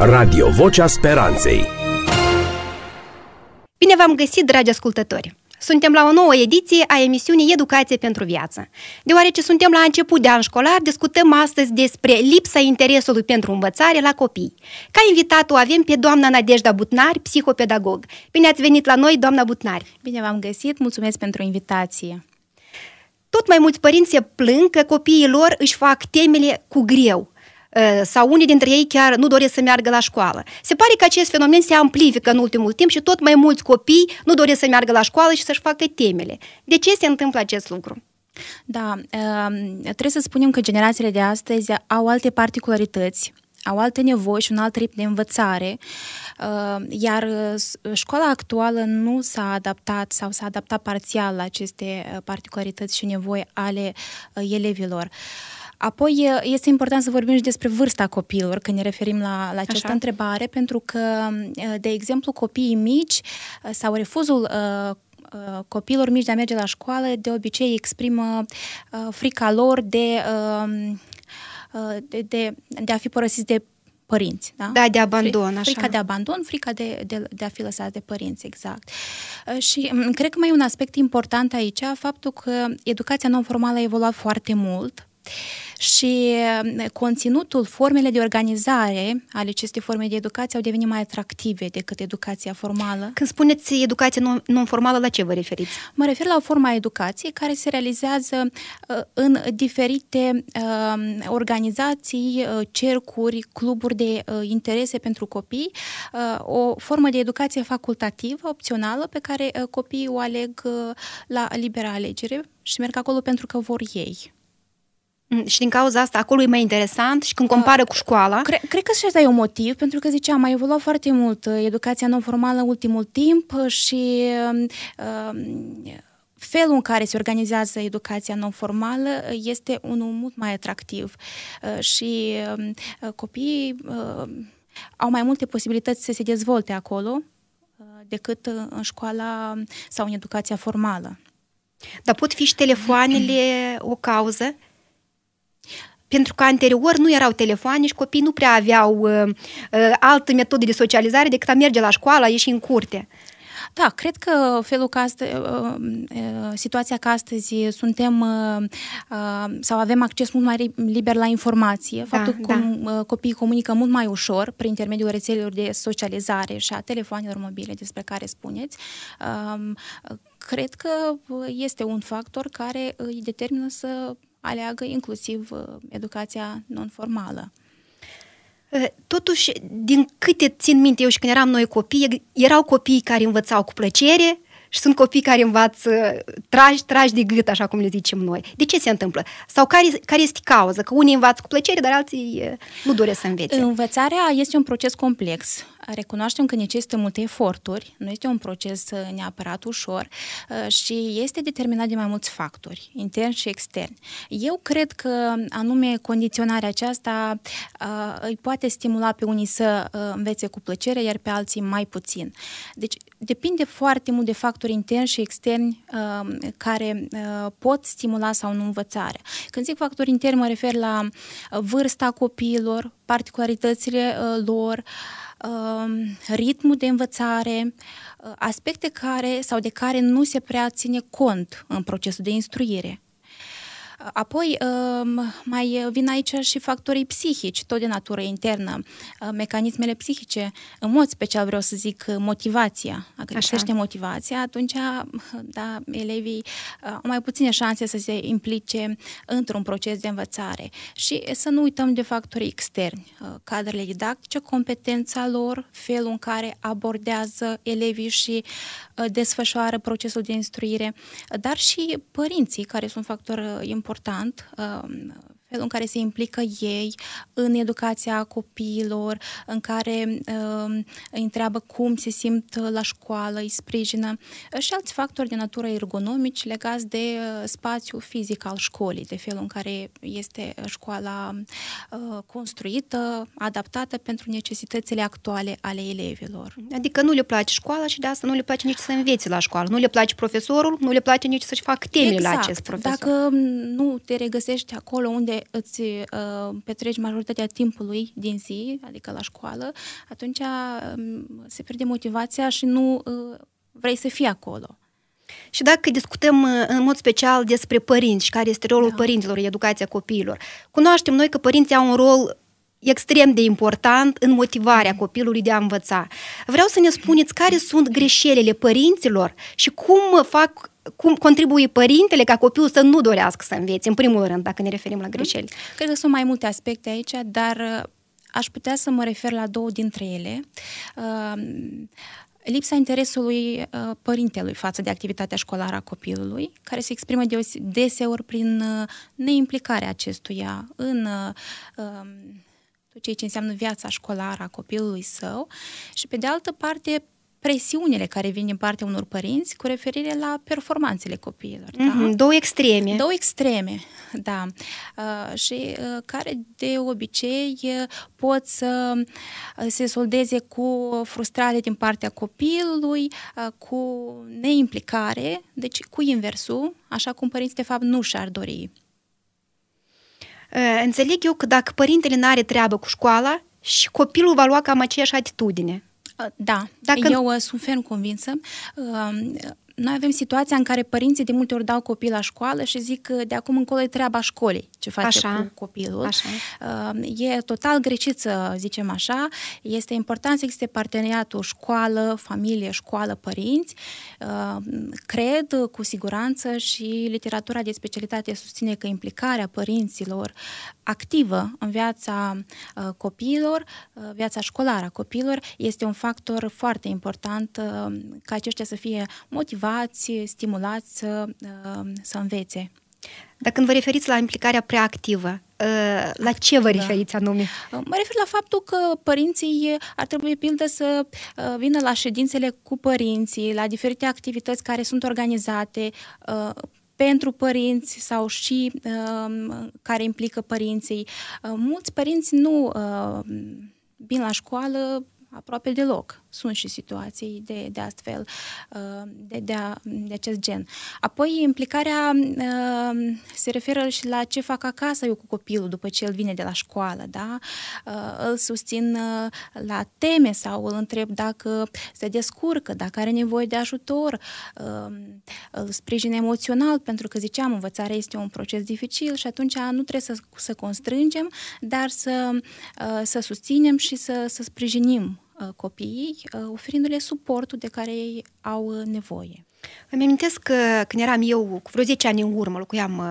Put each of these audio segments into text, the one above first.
Radio Vocea Speranței Bine v-am găsit, dragi ascultători! Suntem la o nouă ediție a emisiunii Educație pentru Viață. Deoarece suntem la început de an școlar, discutăm astăzi despre lipsa interesului pentru învățare la copii. Ca invitat o avem pe doamna Nadejda Butnar, psihopedagog. Bine ați venit la noi, doamna Butnar! Bine v-am găsit, mulțumesc pentru invitație! Tot mai mulți părinți se plâng că copiii lor își fac temele cu greu. Ă, sau unii dintre ei chiar nu doresc să meargă la școală. Se pare că acest fenomen se amplifică în ultimul timp și tot mai mulți copii nu doresc să meargă la școală și să-și facă temele. De ce se întâmplă acest lucru? Da, ă, trebuie să spunem că generațiile de astăzi au alte particularități au alte nevoi și un alt ritm de învățare, ă, iar școala actuală nu s-a adaptat sau s-a adaptat parțial la aceste particularități și nevoi ale elevilor. Apoi este important să vorbim și despre vârsta copiilor când ne referim la, la această Așa. întrebare, pentru că, de exemplu, copiii mici sau refuzul copiilor mici de a merge la școală de obicei exprimă frica lor de, de, de, de a fi părăsiți de părinți. Da, da de abandon, frica așa. Frica de abandon, frica de, de, de a fi lăsat de părinți, exact. Și cred că mai e un aspect important aici, faptul că educația non-formală a evoluat foarte mult și um, conținutul, formele de organizare ale acestei forme de educație au devenit mai atractive decât educația formală. Când spuneți educație non-formală, la ce vă referiți? Mă refer la o formă a educației care se realizează uh, în diferite um, organizații, uh, cercuri, cluburi de uh, interese pentru copii, o formă de educație facultativă, opțională, pe care copiii o aleg la libera alegere și merg acolo pentru că vor ei. Mm, și din cauza asta, acolo e mai interesant și când compară cu școala. Cre- cred că și asta e un motiv, pentru că ziceam, a evoluat foarte mult uh, educația non-formală ultimul timp și uh, felul în care se organizează educația non-formală uh, este unul mult mai atractiv uh, și um, uh, copiii uh, au mai multe posibilități să se dezvolte acolo uh, decât uh, în școala sau în educația formală. Dar pot fi și telefoanele o cauză? pentru că anterior nu erau telefoane și copiii nu prea aveau uh, uh, alte metode de socializare decât a merge la școală, a ieși în curte. Da, cred că felul că astăzi, uh, uh, situația ca astăzi suntem uh, sau avem acces mult mai liber la informație, da, faptul că da. copiii comunică mult mai ușor prin intermediul rețelelor de socializare și a telefoanelor mobile despre care spuneți, um, cred că este un factor care îi determină să aleagă inclusiv uh, educația non-formală. Eh, totuși, din câte țin minte eu și când eram noi copii, erau copii care învățau cu plăcere și sunt copii care învață eh, tragi, tragi de gât, așa cum le zicem noi. De ce se întâmplă? Sau care, care este cauza? Că unii învață cu plăcere, dar alții eh, nu doresc să învețe. Învățarea este un proces complex recunoaștem că necesită multe eforturi, nu este un proces uh, neapărat ușor uh, și este determinat de mai mulți factori, interni și externi. Eu cred că uh, anume condiționarea aceasta îi poate stimula pe unii să învețe cu plăcere, iar pe alții mai puțin. Deci depinde foarte mult de factori interni și externi care pot stimula sau nu învățarea. Când zic factori interni, mă refer la vârsta copiilor, particularitățile lor, uh, Um, ritmul de învățare, uh, aspecte care sau de care nu se prea ține cont în procesul de instruire. Apoi um, mai vin aici și factorii psihici, tot de natură internă, uh, mecanismele psihice, în mod special vreau să zic uh, motivația. Dacă Așa. crește motivația, atunci uh, da, elevii au mai puține șanse să se implice într-un proces de învățare. Și să nu uităm de factorii externi, cadrele didactice, competența lor, felul în care abordează elevii și desfășoară procesul de instruire, dar și părinții care sunt factor important important um, felul în care se implică ei în educația copiilor, în care uh, îi întreabă cum se simt la școală, îi sprijină uh, și alți factori de natură ergonomici legați de uh, spațiul fizic al școlii, de felul în care este școala uh, construită, adaptată pentru necesitățile actuale ale elevilor. Adică nu le place școala și de asta nu le place nici să învețe la școală, nu le place profesorul, nu le place nici să-și fac temele exact. la acest exact. profesor. Dacă mm, nu te regăsești acolo unde îți uh, petreci majoritatea timpului din zi, adică la școală, atunci uh, se pierde motivația și nu uh, vrei să fii acolo. Și dacă discutăm uh, în mod special despre părinți și care este rolul da. părinților în educația copiilor, cunoaștem noi că părinții au un rol extrem de important în motivarea copilului de a învăța. Vreau să ne spuneți care sunt greșelile părinților și cum fac cum contribuie părintele ca copilul să nu dorească să învețe, în primul rând, dacă ne referim la greșeli. Mm-hmm. Cred că sunt mai multe aspecte aici, dar uh, aș putea să mă refer la două dintre ele. Uh, lipsa interesului uh, părintelui față de activitatea școlară a copilului, care se exprimă deseori prin neimplicarea acestuia în um, cu ceea ce înseamnă viața școlară a copilului său și, pe de altă parte, presiunile care vin din partea unor părinți cu referire la performanțele copiilor. Da? Mm-hmm, da? Două extreme. Două extreme, da. Uh, și uh, care de obicei uh, pot să uh, se soldeze cu frustrare din partea copilului, uh, cu neimplicare, deci cu inversul, așa cum părinții de fapt nu și-ar dori. Э, înțeleg eu că dacă părintele nu are treabă cu școala și copilul va lua cam aceeași atitudine. Da, dacă... eu uh, sunt ferm convinsă noi avem situația în care părinții de multe ori dau copii la școală și zic că de acum încolo e treaba școlii ce face așa, cu copilul. Așa. Uh, e total greșit să zicem așa. Este important să existe parteneriatul școală, familie, școală, părinți. Uh, cred cu siguranță și literatura de specialitate susține că implicarea părinților activă în viața uh, copiilor, viața școlară a copiilor, este un factor foarte important ca aceștia să fie motivați motivați, stimulați să, uh, să învețe. Dacă când vă referiți la implicarea preactivă, uh, la ce vă da. referiți anume? Uh, mă refer la faptul că părinții ar trebui, pildă, să vină la ședințele cu părinții, la diferite activități care sunt organizate pentru părinți sau și care implică părinții. Mulți părinți nu vin la școală aproape deloc sunt și situații de, de astfel, uh, de, de, a, de acest gen. Apoi, implicarea uh, se referă și la ce fac acasă eu cu copilul după ce el vine de la școală, da? Uh, îl susțin la teme sau îl întreb dacă se descurcă, dacă are nevoie de ajutor, îl sprijin emoțional, pentru că ziceam, învățarea este un proces dificil și atunci nu trebuie să, să constrângem, dar să, să susținem și să, să sprijinim Uh, copiii, uh, oferindu-le suportul de care ei au uh, nevoie. Îmi amintesc că când eram eu, cu vreo 10 ani în urmă, locuiam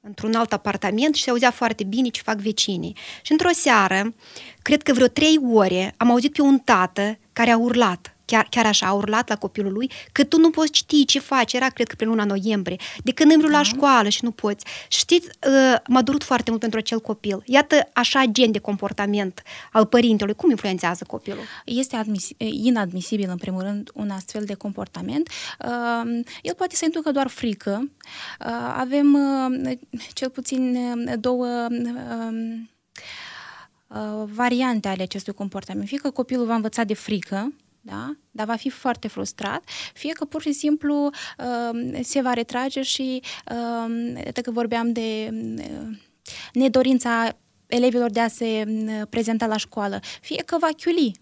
într-un alt apartament și se auzea foarte bine ce fac vecinii. Și într-o seară, cred că vreo trei ore, am auzit pe un tată care a urlat chiar, chiar așa, a urlat la copilul lui, că tu nu poți citi ce faci, era cred că prin luna noiembrie, de când îmi da. la școală și nu poți. Știți, uh, m-a durut foarte mult pentru acel copil. Iată așa gen de comportament al părintelui, cum influențează copilul? Este admis, inadmisibil, în primul rând, un astfel de comportament. Uh, el poate să inducă doar frică. Uh, avem cel puțin două variante ale acestui comportament. Fie că copilul va învăța de frică, da? dar va fi foarte frustrat, fie că pur și simplu uh, se va retrage și, uh, um, dacă vorbeam de uh, nedorința elevilor de a se uh, prezenta la școală, fie că va chiuli,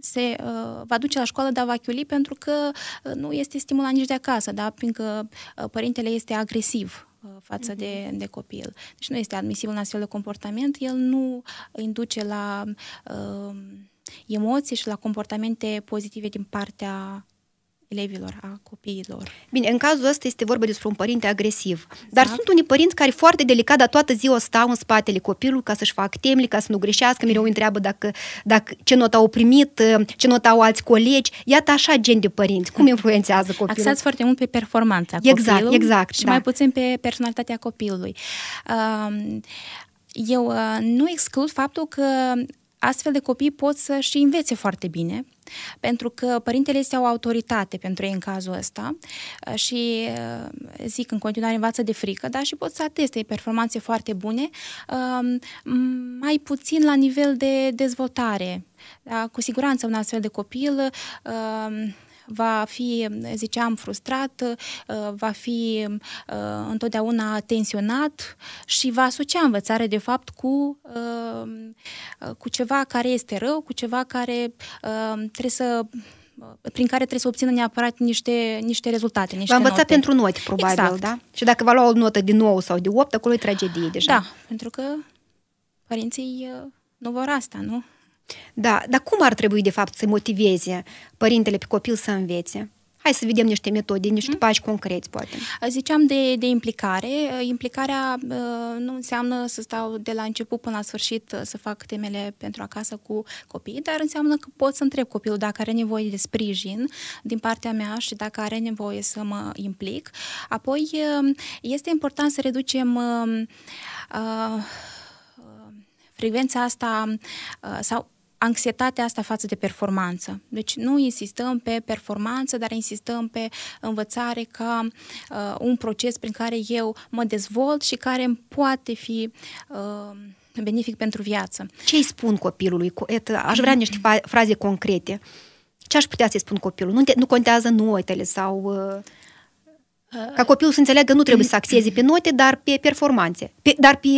se uh, va duce la școală, dar va chiuli pentru că uh, nu este stimulat nici de acasă, da? fiindcă uh, părintele este agresiv uh, față uh-huh. de, mhm. de copil. Deci nu este admisibil un astfel de comportament, el nu induce la uh, emoții și la comportamente pozitive din partea elevilor, a copiilor. Bine, în cazul ăsta este vorba despre un părinte agresiv. Exact. Dar sunt unii părinți care foarte delicat, dar toată ziua stau în spatele copilului ca să-și fac temele, ca să nu greșească, mereu îi întreabă dacă, dacă, ce notă au primit, uh, ce notă au alți colegi. Iată așa gen de părinți. Cum influențează copilul? Axați foarte mult pe performanța exact, copilului exact, exact. și da. mai puțin pe personalitatea copilului. Um, uh, eu nu exclud faptul că astfel de copii pot să și învețe foarte bine, pentru că părintele este o autoritate pentru ei în cazul ăsta uh, și uh, zic în continuare învață de frică, dar și pot să ateste performanțe foarte bune, um, mai puțin la nivel de dezvoltare. Da, cu siguranță un astfel de copil um, va fi, ziceam, frustrat, uh, va fi uh, întotdeauna tensionat și va asocia învățare de fapt, cu, uh, cu ceva care este rău, cu ceva care trebuie să prin care trebuie să obțină neapărat niște, niște rezultate, niște Va învăța note. pentru noți probabil, exact. da? Și dacă va lua o notă din 9 sau de 8, acolo e tragedie deja. Da, pentru că părinții nu vor asta, nu? Da, dar cum ar trebui, de fapt, să motiveze părintele pe copil să învețe? Hai să vedem niște metode, niște mhm. pași concreți, poate. Ziceam de, de implicare. Implicarea ă, nu înseamnă să stau de la început până la sfârșit ă, să fac temele pentru acasă cu copiii, dar înseamnă că pot să întreb copilul dacă are nevoie de sprijin din partea mea și dacă are nevoie să mă implic. Apoi, ă, este important să reducem uh, frecvența asta sau anxietatea asta față de performanță. Deci nu insistăm pe performanță, dar insistăm pe învățare ca uh, un proces prin care eu mă dezvolt și care îmi poate fi uh, benefic pentru viață. Ce îi spun copilului? Aș vrea niște fraze concrete. Ce aș putea să-i spun copilului? Nu, te, nu contează notele sau... Uh... uh ca copilul să înțeleagă, nu trebuie să axeze pe note, dar pe performanțe, pe, dar pe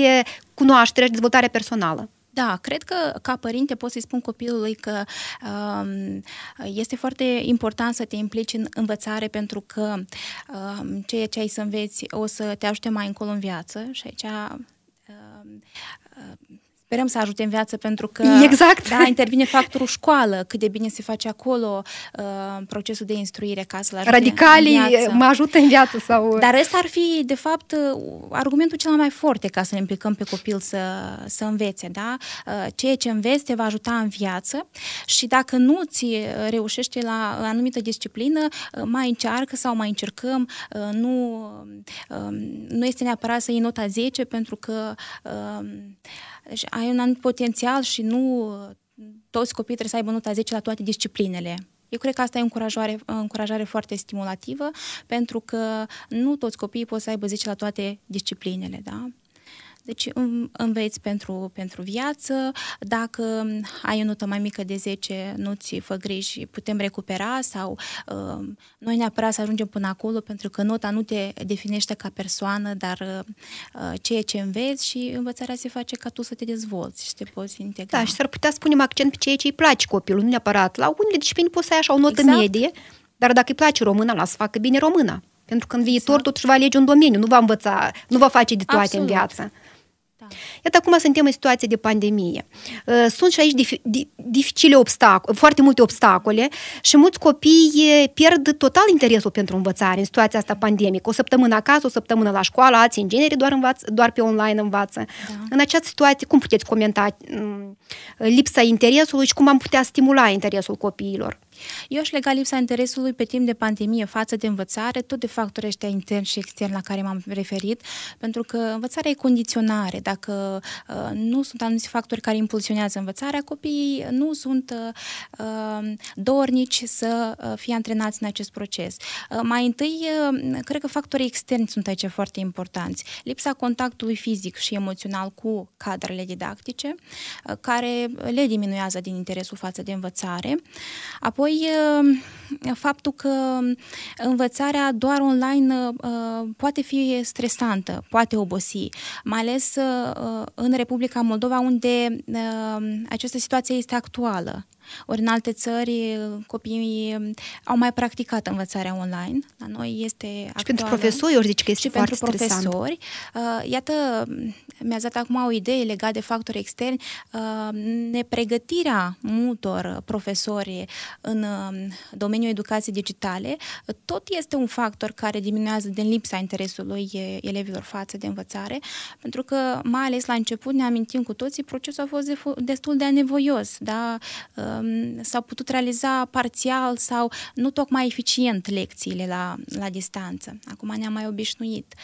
cunoaștere și dezvoltare personală. Da, cred că ca părinte pot să-i spun copilului că um, este foarte important să te implici în învățare pentru că um, ceea ce ai să înveți o să te ajute mai încolo în viață și aici um, uh, sperăm să ajute în viață pentru că exact. da, intervine factorul școală, cât de bine se face acolo uh, procesul de instruire ca să-l ajute Radicalii în mă ajută în viață sau... Dar ăsta ar fi, de fapt, uh, argumentul cel mai forte ca să ne implicăm pe copil să, să învețe, da? Uh, ceea ce înveți te va ajuta în viață și dacă nu ți uh, reușești la anumită disciplină, mai încearcă sau mai încercăm, nu, um, nu este neapărat să iei nota 10 pentru că um, ai un anumit potențial și nu toți copiii trebuie să aibă nota 10 la toate disciplinele. Eu cred că asta e o încurajare, încurajare foarte stimulativă, pentru că nu toți copiii pot să aibă 10 la toate disciplinele, da? Deci înveți pentru, pentru viață, dacă ai o notă mai mică de 10, nu-ți fă griji, putem recupera sau uh, noi neapărat să ajungem până acolo pentru că nota nu te definește ca persoană, dar uh, ceea ce înveți și învățarea se face ca tu să te dezvolți și te poți integra. Da, și s-ar putea să punem accent pe ceea ce îi place copilul, nu neapărat. La unele disciplini poți să ai așa o notă exact. medie, dar dacă îi place româna, lasă să facă bine româna. Pentru că în viitor exact. totuși va alege un domeniu, nu va învăța, nu va face de toate Absolut. în viață. Da. Iată, acum suntem în situație de pandemie. Ă, sunt și aici dif- dificile obstacole, foarte multe obstacole și mulți copii pierd total interesul pentru învățare în situația asta pandemică. O săptămână acasă, o săptămână la școală, alții inginerii doar, învață, doar pe online învață. Da. În această situație, cum puteți comenta lipsa interesului și cum am putea stimula interesul copiilor? Eu aș lega lipsa interesului pe timp de pandemie față de învățare, tot de factori ăștia intern și extern la care m-am referit, pentru că învățarea e condiționare. Dacă uh, nu sunt anumite factori care impulsionează învățarea, copiii nu sunt uh, dornici să uh, fie antrenați în acest proces. Uh, mai întâi, uh, cred că factorii externi sunt aici foarte importanți. Lipsa contactului fizic și emoțional cu cadrele didactice, uh, care le diminuează din interesul față de învățare. Apoi, Apoi, uh, faptul că învățarea doar online uh, poate fi stresantă, poate obosi, mai ales uh, în Republica Moldova, unde această situație este actuală. Ori în alte țări copiii au mai practicat învățarea online. La noi este actuală. Și pentru profesori, ori zici că este și foarte pentru stresant. profesori. Uh, iată, mi-a dat acum o idee legată de factori externi. Uh, nepregătirea multor profesori în în um, domeniul educației digitale, tot este un factor care diminuează din lipsa interesului elevilor față de învățare, pentru că, mai ales la început, ne amintim cu toții, procesul a fost destul de anevoios, da? Um, s-au putut realiza parțial sau nu tocmai eficient lecțiile la, la distanță. Acum ne-am mai obișnuit.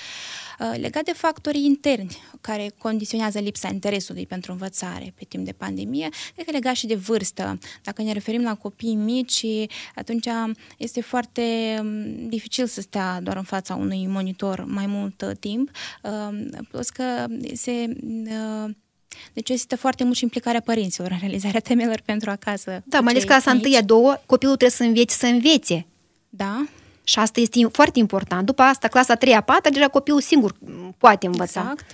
Uh, legat de factorii interni care condiționează lipsa interesului pentru învățare pe timp de pandemie, cred că legat și de vârstă. Dacă ne referim la copii mici, mici și atunci este foarte mm, dificil să stea doar în fața unui monitor mai mult uh, timp, um, plus că se necesită uh, deci foarte mult și implicarea părinților în realizarea temelor pentru acasă. Da, mai ales clasa întâi, a doua, copilul trebuie să învețe să învețe. Da. Și asta este foarte important. După asta, clasa 3 a 4 deja copilul singur poate învăța. Exact.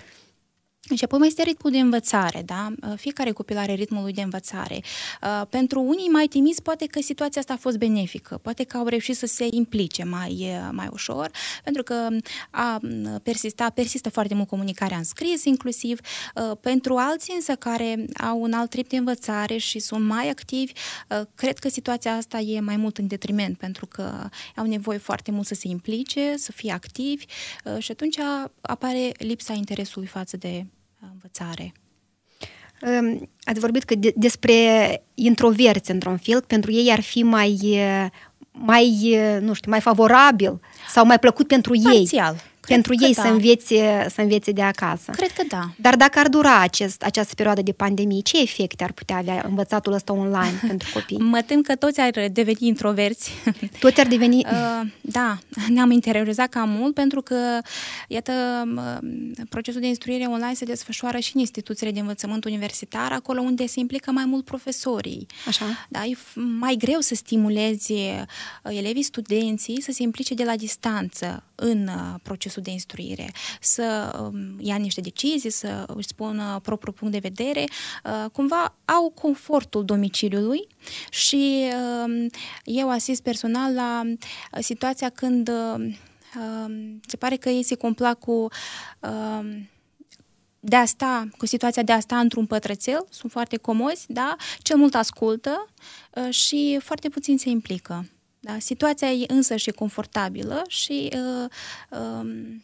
Și apoi mai este ritmul de învățare, da? Uh, fiecare copil are ritmul lui de învățare. Uh, pentru unii mai timizi, poate că situația asta a fost benefică, poate că au reușit să se implice mai, uh, mai ușor, pentru că um, a persista, persistă foarte mult comunicarea în scris, inclusiv. Pentru alții însă care au un alt ritm de învățare și sunt mai activi, cred că situația asta e mai mult în detriment, pentru că au nevoie foarte mult să se implice, să fie activi și atunci apare lipsa interesului față de învățare. Ați vorbit că de, despre introverți într-un fel, pentru ei ar fi mai, mai, nu știu, mai favorabil sau mai plăcut pentru Parțial. ei pentru ei da. să, învețe, să învețe de acasă. Cred că da. Dar dacă ar dura acest, această perioadă de pandemie, ce efecte ar putea avea învățatul ăsta online pentru copii? Mă tem că toți ar deveni introverți. Toți ar deveni... Uh, da, ne-am interiorizat cam mult pentru că, iată, procesul de instruire online se desfășoară și în instituțiile de învățământ universitar, acolo unde se implică mai mult profesorii. Așa. Da, e mai greu să stimulezi uh, elevii, studenții să se implice de la distanță în uh, procesul procesul de instruire, să um, ia niște decizii, să își spună propriul punct de vedere, uh, cumva au confortul domiciliului și um, eu asist personal la uh, situația când um, se pare că ei se complac cu de asta, cu situația de asta într-un pătrățel, sunt foarte comozi, da? Cel mult ascultă uh, și foarte puțin se implică. Da? Situația e însă și confortabilă și uh, uh,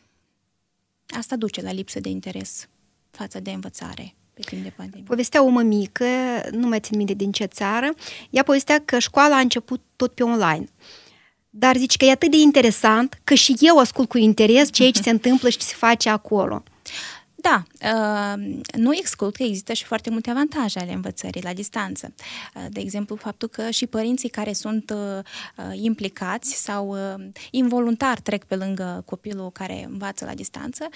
asta duce la lipsă de interes față de învățare pe timp de pandemie. Povestea o mică, nu mai țin minte din ce țară, ea povestea că școala a început tot pe online. Dar zici că e atât de interesant că și eu ascult cu interes ceea ce se întâmplă și ce se face acolo. Da, uh, nu exclud că există și foarte multe avantaje ale învățării la distanță. Uh, de exemplu, faptul că și părinții care sunt uh, implicați sau involuntar trec pe lângă copilul care învață la distanță,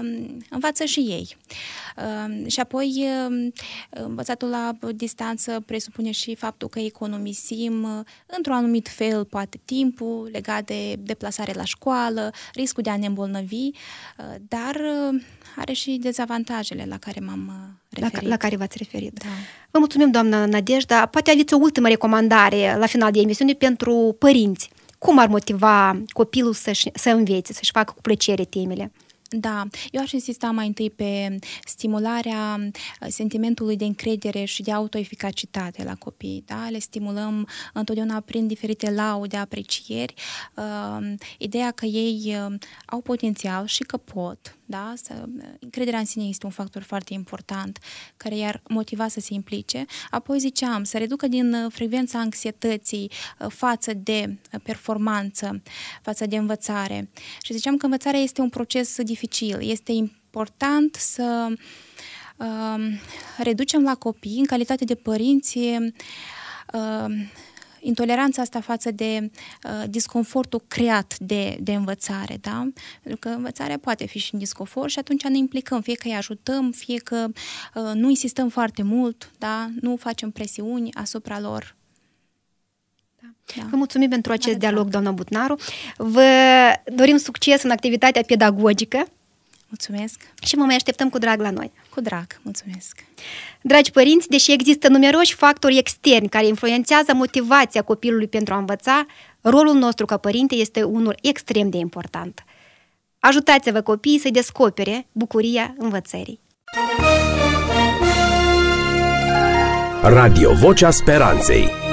um, învață și ei. Um, și apoi, um, învățatul la distanță presupune și faptul că economisim într-un anumit fel poate timpul legat de deplasare la școală, riscul de a ne îmbolnăvi, dar are și și dezavantajele la care m-am uh, referit. La, la care v-ați referit. Da. Vă mulțumim, doamna Nadejda. Poate aveți o ultimă recomandare la final de emisiune pentru părinți. Cum ar motiva copilul să să învețe, să-și facă cu plăcere temele? Da, eu aș insista mai întâi pe stimularea uh, sentimentului de încredere și de autoeficacitate la copii. Da? Le stimulăm întotdeauna prin diferite laude, aprecieri, uh, ideea că ei uh, au potențial și că pot da? Să, încrederea în sine este un factor foarte important care i-ar motiva să se implice. Apoi ziceam, să reducă din uh, frecvența anxietății uh, față de uh, performanță, față de învățare. Și ziceam că învățarea este un proces dificil, este important să uh, reducem la copii, în calitate de părinți, uh, intoleranța asta față de uh, disconfortul creat de, de învățare, da? Pentru că învățarea poate fi și în disconfort și atunci ne implicăm, fie că îi ajutăm, fie că uh, nu insistăm foarte mult, da? Nu facem presiuni asupra lor. Da. da. Vă mulțumim pentru acest Are dialog, doamnă Butnaru. Vă dorim succes în activitatea pedagogică. Mulțumesc! Și vă mai așteptăm cu drag la noi. Cu drag, mulțumesc! Dragi părinți, deși există numeroși factori externi care influențează motivația copilului pentru a învăța, rolul nostru ca părinte este unul extrem de important. Ajutați-vă copiii să descopere bucuria învățării. Radio Vocea Speranței